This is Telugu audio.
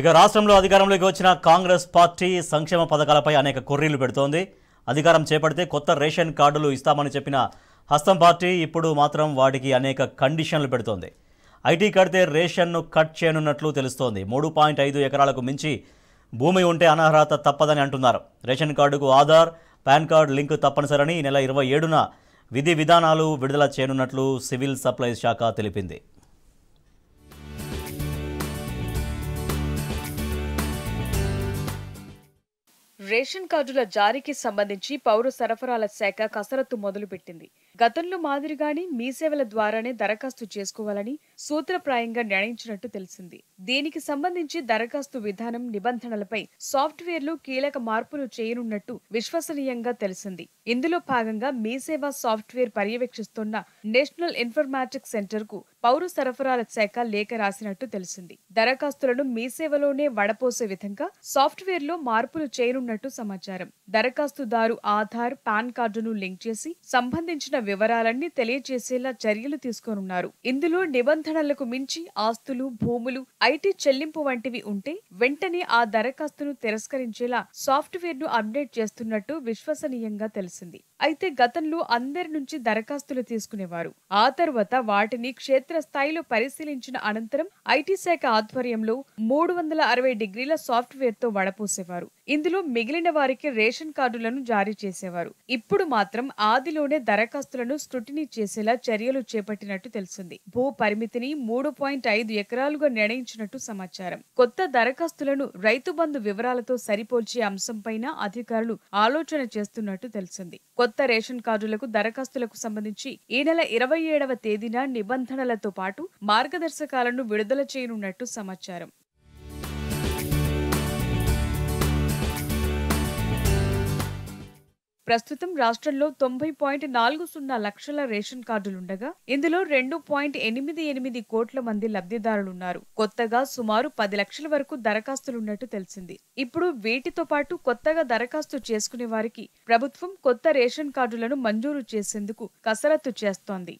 ఇక రాష్ట్రంలో అధికారంలోకి వచ్చిన కాంగ్రెస్ పార్టీ సంక్షేమ పథకాలపై అనేక కొర్రీలు పెడుతోంది అధికారం చేపడితే కొత్త రేషన్ కార్డులు ఇస్తామని చెప్పిన హస్తం పార్టీ ఇప్పుడు మాత్రం వాటికి అనేక కండిషన్లు పెడుతోంది ఐటీ కడితే రేషన్ను కట్ చేయనున్నట్లు తెలుస్తోంది మూడు పాయింట్ ఐదు ఎకరాలకు మించి భూమి ఉంటే అనర్హత తప్పదని అంటున్నారు రేషన్ కార్డుకు ఆధార్ పాన్ కార్డు లింక్ తప్పనిసరని నెల ఇరవై ఏడున విధి విధానాలు విడుదల చేయనున్నట్లు సివిల్ సప్లైస్ శాఖ తెలిపింది రేషన్ కార్డుల జారీకి సంబంధించి పౌర సరఫరాల శాఖ కసరత్తు మొదలుపెట్టింది గతంలో మాదిరిగానే మీ సేవల ద్వారానే దరఖాస్తు చేసుకోవాలని సూత్రప్రాయంగా నిర్ణయించినట్టు తెలిసింది దీనికి సంబంధించి దరఖాస్తు విధానం నిబంధనలపై సాఫ్ట్వేర్ లో కీలక మార్పులు చేయనున్నట్టు విశ్వసనీయంగా తెలిసింది ఇందులో భాగంగా మీ సేవ సాఫ్ట్వేర్ పర్యవేక్షిస్తున్న నేషనల్ ఇన్ఫర్మాటిక్స్ సెంటర్ కు పౌర సరఫరాల శాఖ లేఖ రాసినట్టు తెలిసింది దరఖాస్తులను మీ సేవలోనే వడపోసే విధంగా సాఫ్ట్వేర్ లో మార్పులు చేయనున్నట్టు సమాచారం దరఖాస్తుదారు ఆధార్ పాన్ కార్డును లింక్ చేసి సంబంధించిన వివరాలన్నీ తెలియజేసేలా చర్యలు తీసుకోనున్నారు ఇందులో నిబంధనలకు మించి ఆస్తులు భూములు ఐటీ చెల్లింపు వంటివి ఉంటే వెంటనే ఆ దరఖాస్తును తిరస్కరించేలా సాఫ్ట్వేర్ ను అప్డేట్ చేస్తున్నట్టు విశ్వసనీయంగా తెలిసింది అయితే గతంలో అందరి నుంచి దరఖాస్తులు తీసుకునేవారు ఆ తర్వాత వాటిని క్షేత్రస్థాయిలో పరిశీలించిన అనంతరం ఐటీ శాఖ ఆధ్వర్యంలో మూడు వందల అరవై డిగ్రీల సాఫ్ట్వేర్ తో వడపోసేవారు ఇందులో మిగిలిన వారికి రేషన్ కార్డులను జారీ చేసేవారు ఇప్పుడు మాత్రం ఆదిలోనే దరఖాస్తు రైతులను స్క్రుటినీ చేసేలా చర్యలు చేపట్టినట్టు తెలిసింది భూ పరిమితిని మూడు పాయింట్ ఐదు ఎకరాలుగా నిర్ణయించినట్టు సమాచారం కొత్త దరఖాస్తులను రైతు బంధు వివరాలతో సరిపోల్చే అంశంపైన అధికారులు ఆలోచన చేస్తున్నట్టు తెలిసింది కొత్త రేషన్ కార్డులకు దరఖాస్తులకు సంబంధించి ఈ నెల ఇరవై ఏడవ తేదీన నిబంధనలతో పాటు మార్గదర్శకాలను విడుదల చేయనున్నట్టు సమాచారం ప్రస్తుతం రాష్ట్రంలో తొంభై పాయింట్ నాలుగు సున్నా లక్షల రేషన్ కార్డులుండగా ఇందులో రెండు పాయింట్ ఎనిమిది ఎనిమిది కోట్ల మంది లబ్ధిదారులున్నారు కొత్తగా సుమారు పది లక్షల వరకు దరఖాస్తులున్నట్టు తెలిసింది ఇప్పుడు వీటితో పాటు కొత్తగా దరఖాస్తు చేసుకునే వారికి ప్రభుత్వం కొత్త రేషన్ కార్డులను మంజూరు చేసేందుకు కసరత్తు చేస్తోంది